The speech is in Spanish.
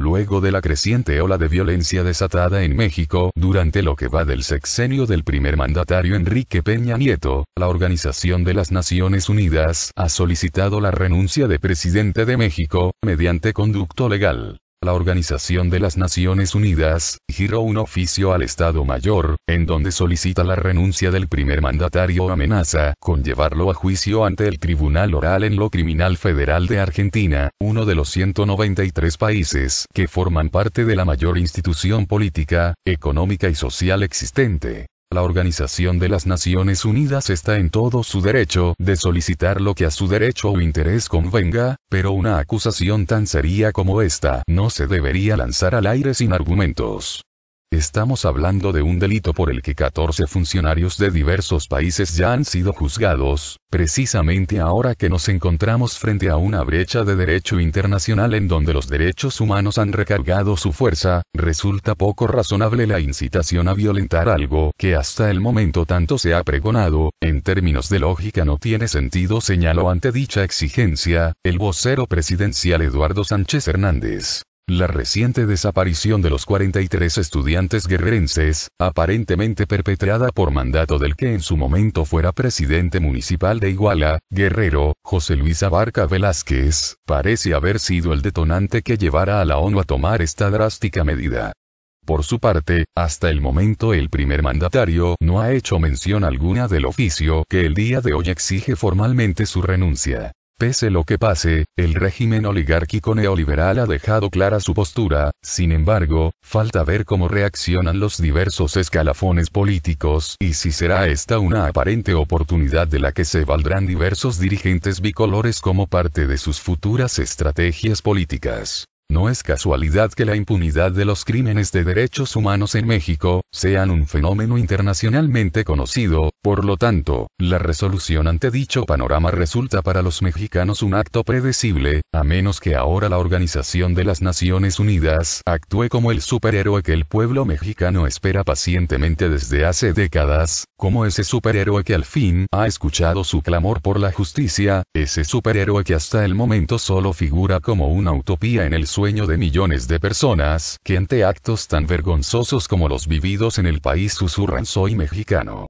Luego de la creciente ola de violencia desatada en México durante lo que va del sexenio del primer mandatario Enrique Peña Nieto, la Organización de las Naciones Unidas ha solicitado la renuncia de presidente de México, mediante conducto legal. La Organización de las Naciones Unidas, giró un oficio al Estado Mayor, en donde solicita la renuncia del primer mandatario amenaza con llevarlo a juicio ante el Tribunal Oral en lo Criminal Federal de Argentina, uno de los 193 países que forman parte de la mayor institución política, económica y social existente. La Organización de las Naciones Unidas está en todo su derecho de solicitar lo que a su derecho o interés convenga, pero una acusación tan seria como esta no se debería lanzar al aire sin argumentos. Estamos hablando de un delito por el que 14 funcionarios de diversos países ya han sido juzgados, precisamente ahora que nos encontramos frente a una brecha de derecho internacional en donde los derechos humanos han recargado su fuerza, resulta poco razonable la incitación a violentar algo que hasta el momento tanto se ha pregonado, en términos de lógica no tiene sentido señaló ante dicha exigencia, el vocero presidencial Eduardo Sánchez Hernández. La reciente desaparición de los 43 estudiantes guerrerenses, aparentemente perpetrada por mandato del que en su momento fuera presidente municipal de Iguala, Guerrero, José Luis Abarca Velázquez, parece haber sido el detonante que llevara a la ONU a tomar esta drástica medida. Por su parte, hasta el momento el primer mandatario no ha hecho mención alguna del oficio que el día de hoy exige formalmente su renuncia. Pese lo que pase, el régimen oligárquico neoliberal ha dejado clara su postura, sin embargo, falta ver cómo reaccionan los diversos escalafones políticos y si será esta una aparente oportunidad de la que se valdrán diversos dirigentes bicolores como parte de sus futuras estrategias políticas. No es casualidad que la impunidad de los crímenes de derechos humanos en México sean un fenómeno internacionalmente conocido, por lo tanto, la resolución ante dicho panorama resulta para los mexicanos un acto predecible, a menos que ahora la Organización de las Naciones Unidas actúe como el superhéroe que el pueblo mexicano espera pacientemente desde hace décadas, como ese superhéroe que al fin ha escuchado su clamor por la justicia, ese superhéroe que hasta el momento solo figura como una utopía en el sueño de millones de personas que ante actos tan vergonzosos como los vividos en el país susurran soy mexicano.